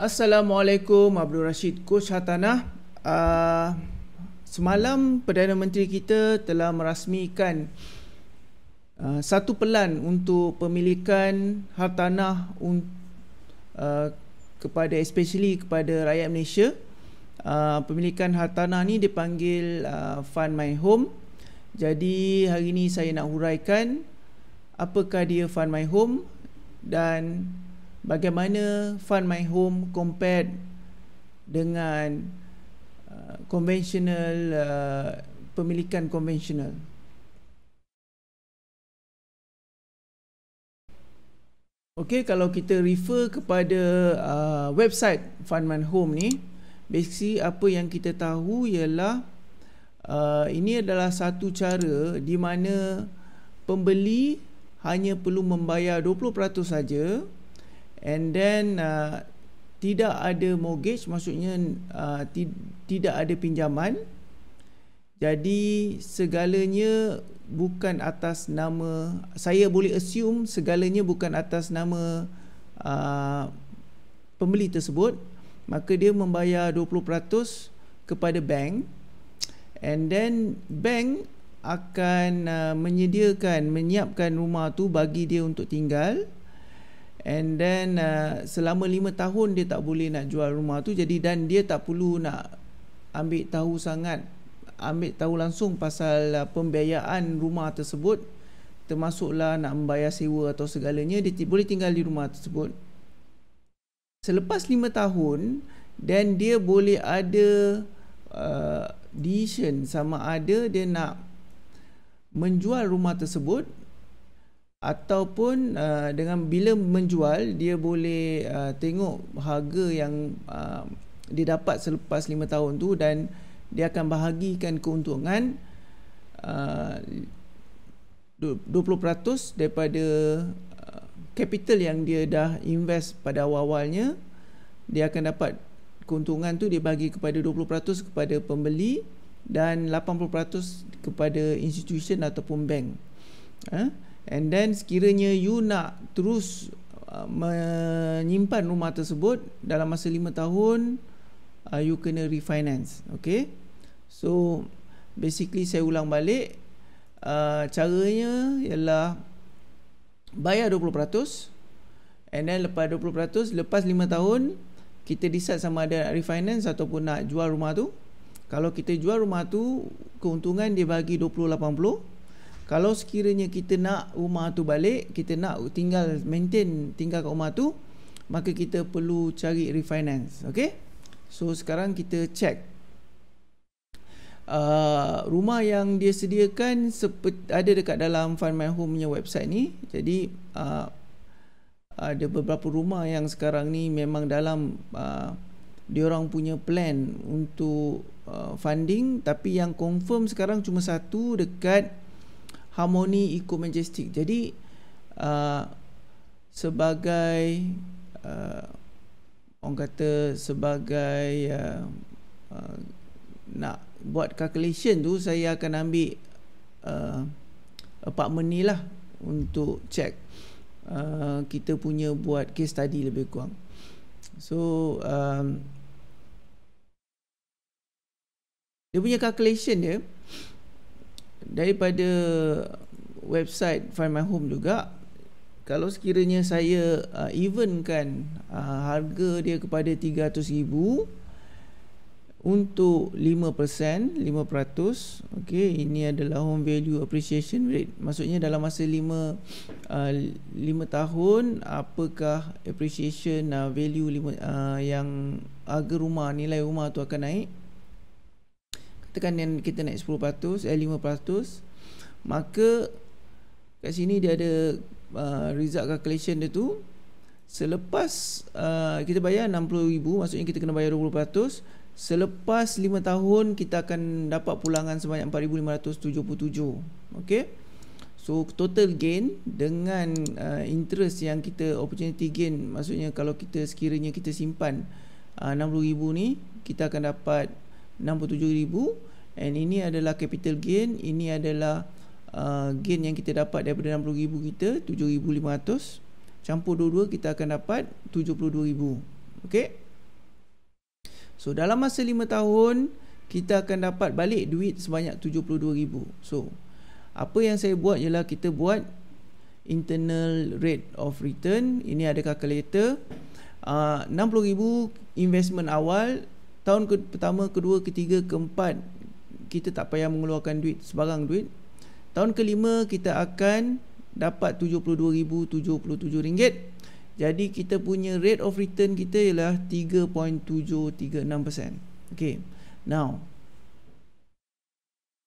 Assalamualaikum Abdul Rashid Coach Hartanah uh, ah, Semalam Perdana Menteri kita telah merasmikan uh, Satu pelan untuk pemilikan hartanah uh, ah, Kepada especially kepada rakyat Malaysia uh, Pemilikan hartanah ni dipanggil uh, Fund My Home Jadi hari ini saya nak huraikan Apakah dia Fund My Home Dan bagaimana Fund My Home compared dengan uh, conventional uh, pemilikan konvensional Okey kalau kita refer kepada uh, website Fund My Home ni basically apa yang kita tahu ialah uh, ini adalah satu cara di mana pembeli hanya perlu membayar 20% saja and then uh, tidak ada mortgage maksudnya uh, ti- tidak ada pinjaman jadi segalanya bukan atas nama saya boleh assume segalanya bukan atas nama uh, pembeli tersebut maka dia membayar 20% kepada bank and then bank akan uh, menyediakan menyiapkan rumah tu bagi dia untuk tinggal and then uh, selama 5 tahun dia tak boleh nak jual rumah tu jadi dan dia tak perlu nak ambil tahu sangat ambil tahu langsung pasal uh, pembiayaan rumah tersebut termasuklah nak membayar sewa atau segalanya dia boleh tinggal di rumah tersebut selepas 5 tahun dan dia boleh ada uh, decision sama ada dia nak menjual rumah tersebut ataupun uh, dengan bila menjual dia boleh uh, tengok harga yang uh, dia dapat selepas 5 tahun tu dan dia akan bahagikan keuntungan uh, 20% daripada uh, capital yang dia dah invest pada awal-awalnya dia akan dapat keuntungan tu dibagi kepada 20% kepada pembeli dan 80% kepada institution ataupun bank. Ha? and then sekiranya you nak terus uh, menyimpan rumah tersebut dalam masa lima tahun uh, you kena refinance okay so basically saya ulang balik uh, caranya ialah bayar 20% and then lepas 20% lepas 5 tahun kita decide sama ada nak refinance ataupun nak jual rumah tu kalau kita jual rumah tu keuntungan dia bagi kalau sekiranya kita nak rumah tu balik kita nak tinggal maintain tinggal kat rumah tu maka kita perlu cari refinance Okay, so sekarang kita check uh, rumah yang dia sediakan ada dekat dalam Find My Home punya website ni jadi uh, ada beberapa rumah yang sekarang ni memang dalam uh, orang punya plan untuk uh, funding tapi yang confirm sekarang cuma satu dekat harmoni ikut majestic. Jadi uh, sebagai uh, orang kata sebagai uh, uh, nak buat calculation tu saya akan ambil uh, apartment ni lah untuk check uh, kita punya buat case study lebih kurang. So um, dia punya calculation dia daripada website Find My Home juga kalau sekiranya saya uh, kan uh, harga dia kepada 300,000 untuk 5%, 5%, okey, ini adalah home value appreciation rate. Maksudnya dalam masa 5 uh, 5 tahun apakah appreciation uh, value 5 uh, yang harga rumah, nilai rumah tu akan naik? Tekan yang kita naik 10% eh 5% maka kat sini dia ada uh, result calculation dia tu selepas uh, kita bayar 60000 maksudnya kita kena bayar 20% selepas 5 tahun kita akan dapat pulangan sebanyak 4577 okey so total gain dengan uh, interest yang kita opportunity gain maksudnya kalau kita sekiranya kita simpan uh, 60000 ni kita akan dapat 4577 67,000 and ini adalah capital gain ini adalah uh, gain yang kita dapat daripada 60,000 kita 7,500 campur dua-dua kita akan dapat 72,000 ok so dalam masa 5 tahun kita akan dapat balik duit sebanyak 72,000 so apa yang saya buat ialah kita buat internal rate of return ini ada calculator uh, 60,000 investment awal tahun ke- pertama, kedua, ketiga, keempat kita tak payah mengeluarkan duit sebarang duit. Tahun kelima kita akan dapat rm ringgit. Jadi kita punya rate of return kita ialah 3.736%. Okay. Now,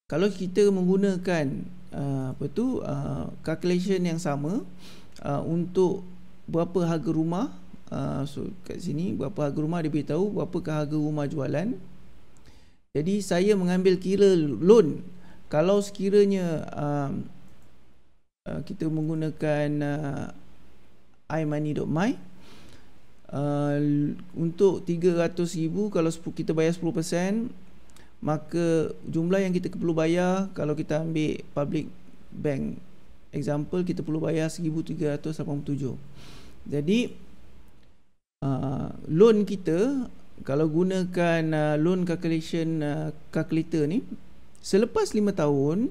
kalau kita menggunakan uh, apa tu uh, calculation yang sama uh, untuk berapa harga rumah Ah, so kat sini berapa harga rumah dia beritahu berapakah harga rumah jualan jadi saya mengambil kira loan kalau sekiranya um, uh, kita menggunakan uh, imoney.my uh, untuk 300,000 kalau kita bayar 10% maka jumlah yang kita perlu bayar kalau kita ambil public bank example kita perlu bayar 1387 jadi Uh, loan kita kalau gunakan uh, loan calculation uh, calculator ni selepas 5 tahun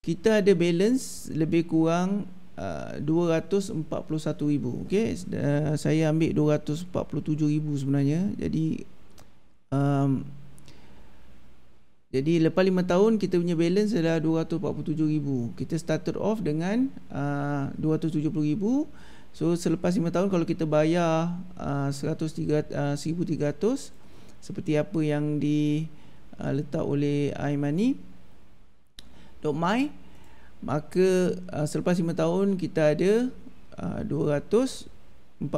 kita ada balance lebih kurang uh, 241,000 okey uh, saya ambil 247,000 sebenarnya jadi um, jadi lepas 5 tahun kita punya balance adalah 247,000 kita started off dengan uh, 270,000 So selepas 5 tahun kalau kita bayar uh, 103, uh, 1300 seperti apa yang diletak ah, uh, oleh iMoney dot my maka uh, selepas 5 tahun kita ada ah, uh, 247000.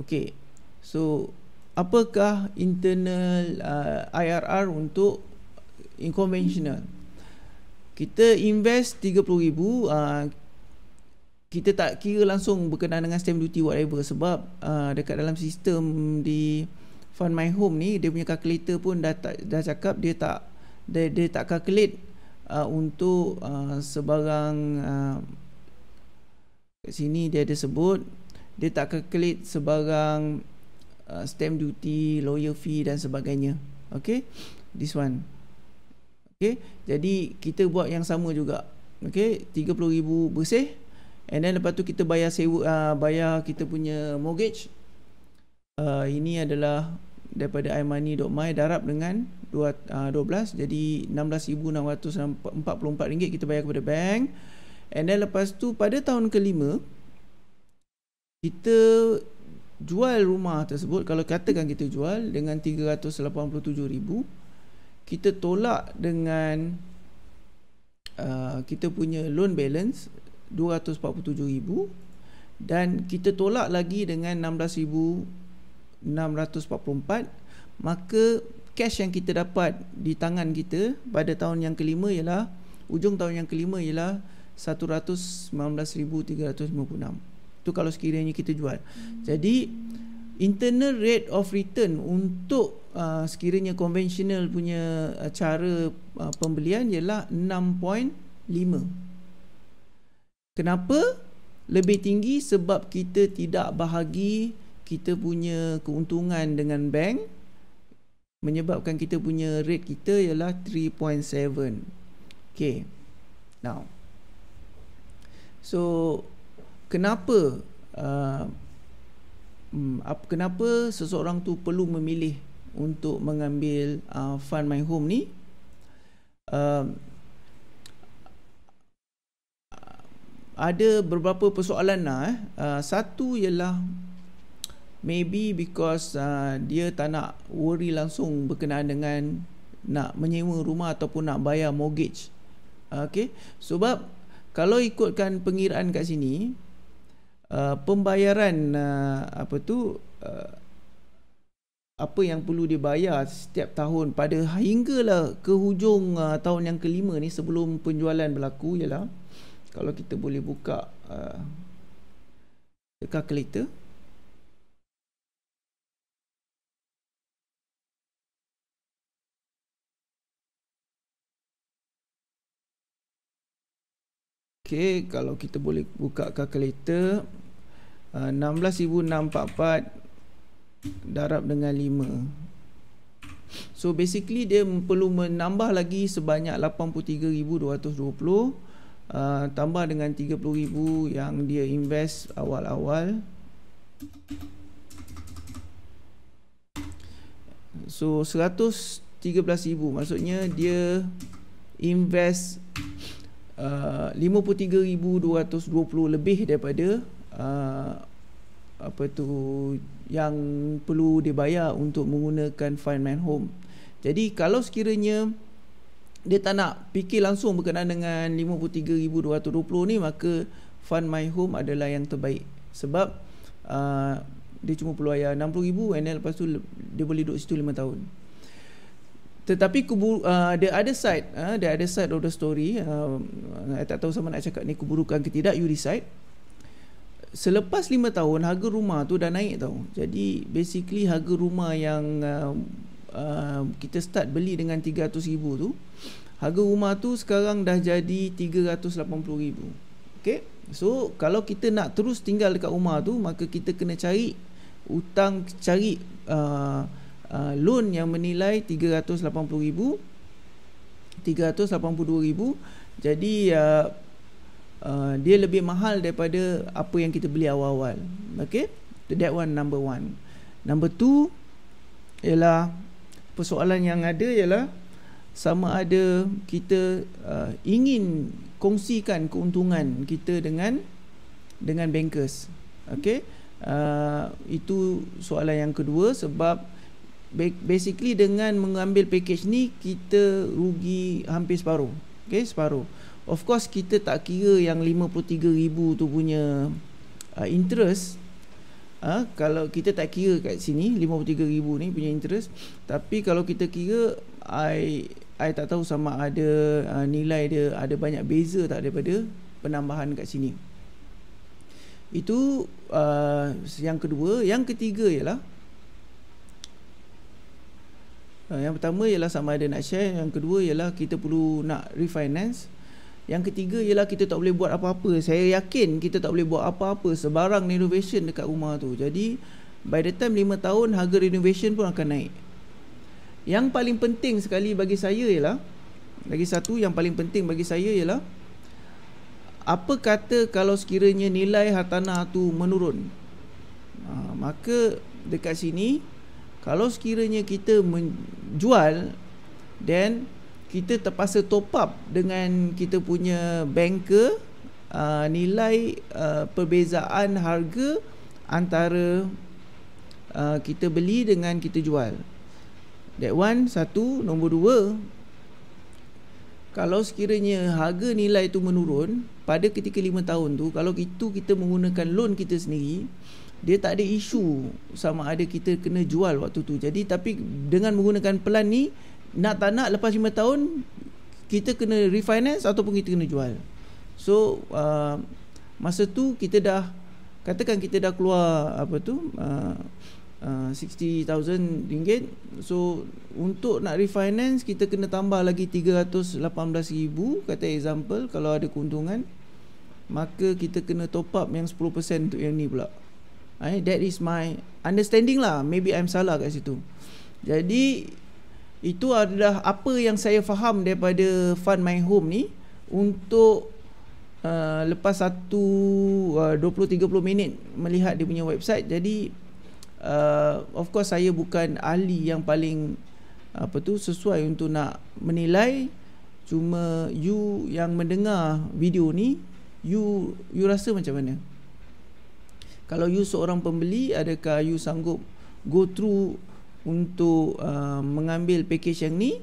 Okey. So apakah internal uh, IRR untuk unconventional? Kita invest 30000 uh, kita tak kira langsung berkenaan dengan stamp duty whatever sebab uh, dekat dalam sistem di Fund My Home ni dia punya calculator pun dah tak, dah cakap dia tak dia, dia tak calculate uh, untuk uh, sebarang uh, kat sini dia ada sebut dia tak calculate sebarang uh, stamp duty, lawyer fee dan sebagainya. Okay This one. Okay Jadi kita buat yang sama juga. Okay 30,000 bersih. And then lepas tu kita bayar sewa uh, bayar kita punya mortgage. Uh, ini adalah daripada imoney.my darab dengan 12 uh, jadi 16644 ringgit kita bayar kepada bank. And then lepas tu pada tahun kelima kita jual rumah tersebut kalau katakan kita jual dengan 387000 kita tolak dengan uh, kita punya loan balance 247,000 dan kita tolak lagi dengan 16,644 maka cash yang kita dapat di tangan kita pada tahun yang kelima ialah ujung tahun yang kelima ialah 119,356 tu kalau sekiranya kita jual hmm. jadi internal rate of return untuk uh, sekiranya konvensional punya uh, cara uh, pembelian ialah 6.5 hmm. Kenapa? Lebih tinggi sebab kita tidak bahagi kita punya keuntungan dengan bank menyebabkan kita punya rate kita ialah 3.7. Okay. Now. So, kenapa uh, hmm, kenapa seseorang tu perlu memilih untuk mengambil uh, fund my home ni? Uh, ada beberapa persoalan lah eh. uh, satu ialah maybe because uh, dia tak nak worry langsung berkenaan dengan nak menyewa rumah ataupun nak bayar mortgage ah, okay sebab kalau ikutkan pengiraan kat sini uh, pembayaran uh, apa tu uh, apa yang perlu dibayar setiap tahun pada hinggalah ke hujung uh, tahun yang kelima ni sebelum penjualan berlaku ialah kalau kita boleh buka uh, calculator Okay, kalau kita boleh buka calculator uh, 16,644 darab dengan 5 so basically dia perlu menambah lagi sebanyak 83,220 uh, Ah, tambah dengan 30,000 yang dia invest awal-awal so 113,000 maksudnya dia invest ah, uh, 53,220 lebih daripada uh, apa tu yang perlu dibayar untuk menggunakan Fineman Home jadi kalau sekiranya dia tak nak fikir langsung berkenaan dengan 53220 ni maka fund my home adalah yang terbaik sebab uh, dia cuma perlu ayar 60000 and then lepas tu dia boleh duduk situ 5 tahun tetapi kubur, uh, the other side uh, the other side of the story uh, tak tahu sama nak cakap ni keburukan ke tidak you decide selepas 5 tahun harga rumah tu dah naik tau jadi basically harga rumah yang uh, Ah, kita start beli dengan 300 ribu tu harga rumah tu sekarang dah jadi 380 ribu, okay? so kalau kita nak terus tinggal dekat rumah tu maka kita kena cari utang cari uh, uh, loan yang menilai 380,000 ribu, jadi uh, uh, dia lebih mahal daripada apa yang kita beli awal-awal okay? that one number one number two ialah persoalan yang ada ialah sama ada kita uh, ingin kongsikan keuntungan kita dengan dengan bankers okey uh, itu soalan yang kedua sebab basically dengan mengambil package ni kita rugi hampir separuh okey separuh of course kita tak kira yang ribu tu punya uh, interest ha, kalau kita tak kira kat sini 53000 ni punya interest tapi kalau kita kira I I tak tahu sama ada uh, nilai dia ada banyak beza tak daripada penambahan kat sini. Itu uh, yang kedua, yang ketiga ialah uh, yang pertama ialah sama ada nak share, yang kedua ialah kita perlu nak refinance. Yang ketiga ialah kita tak boleh buat apa-apa. Saya yakin kita tak boleh buat apa-apa sebarang renovation dekat rumah tu. Jadi by the time 5 tahun harga renovation pun akan naik. Yang paling penting sekali bagi saya ialah lagi satu yang paling penting bagi saya ialah apa kata kalau sekiranya nilai hartanah tu menurun. Ha, maka dekat sini kalau sekiranya kita menjual then kita terpaksa top up dengan kita punya banker uh, nilai uh, perbezaan harga antara uh, kita beli dengan kita jual that one satu nombor dua kalau sekiranya harga nilai itu menurun pada ketika lima tahun tu kalau itu kita menggunakan loan kita sendiri dia tak ada isu sama ada kita kena jual waktu tu jadi tapi dengan menggunakan pelan ni nak tak nak lepas 5 tahun kita kena refinance ataupun kita kena jual so uh, masa tu kita dah katakan kita dah keluar apa tu uh, uh, 60,000 ringgit so untuk nak refinance kita kena tambah lagi 318,000 kata example kalau ada keuntungan maka kita kena top up yang 10% untuk yang ni pula eh, that is my understanding lah maybe I'm salah kat situ jadi itu adalah apa yang saya faham daripada Fund My Home ni untuk uh, lepas satu uh, 20 30 minit melihat dia punya website jadi uh, of course saya bukan ahli yang paling apa tu sesuai untuk nak menilai cuma you yang mendengar video ni you you rasa macam mana kalau you seorang pembeli adakah you sanggup go through untuk uh, mengambil package yang ni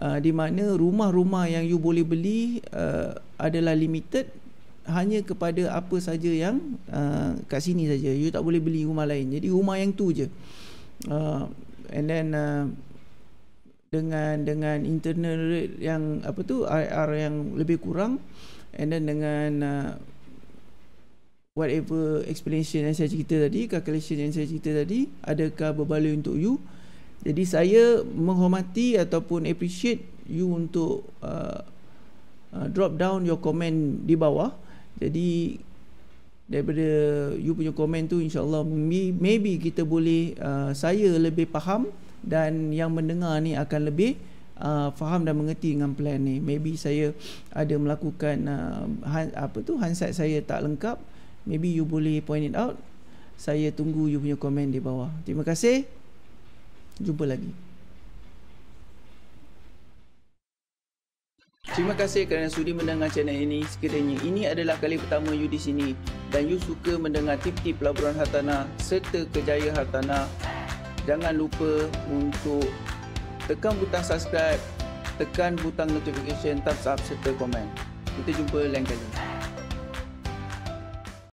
uh, di mana rumah-rumah yang you boleh beli uh, adalah limited hanya kepada apa saja yang uh, kat sini saja you tak boleh beli rumah lain jadi rumah yang tu je uh, and then uh, dengan dengan internal rate yang apa tu IR yang lebih kurang and then dengan uh, whatever explanation yang saya cerita tadi, calculation yang saya cerita tadi, adakah berbaloi untuk you? Jadi saya menghormati ataupun appreciate you untuk uh, uh, drop down your comment di bawah. Jadi daripada you punya komen tu insyaallah maybe kita boleh uh, saya lebih faham dan yang mendengar ni akan lebih uh, faham dan mengerti dengan plan ni maybe saya ada melakukan uh, apa tu handset saya tak lengkap maybe you boleh point it out saya tunggu you punya komen di bawah terima kasih jumpa lagi Terima kasih kerana sudi mendengar channel ini. Sekiranya ini adalah kali pertama you di sini dan you suka mendengar tip-tip pelaburan hartanah serta kejaya hartanah, jangan lupa untuk tekan butang subscribe, tekan butang notification, thumbs up serta komen. Kita jumpa lain kali.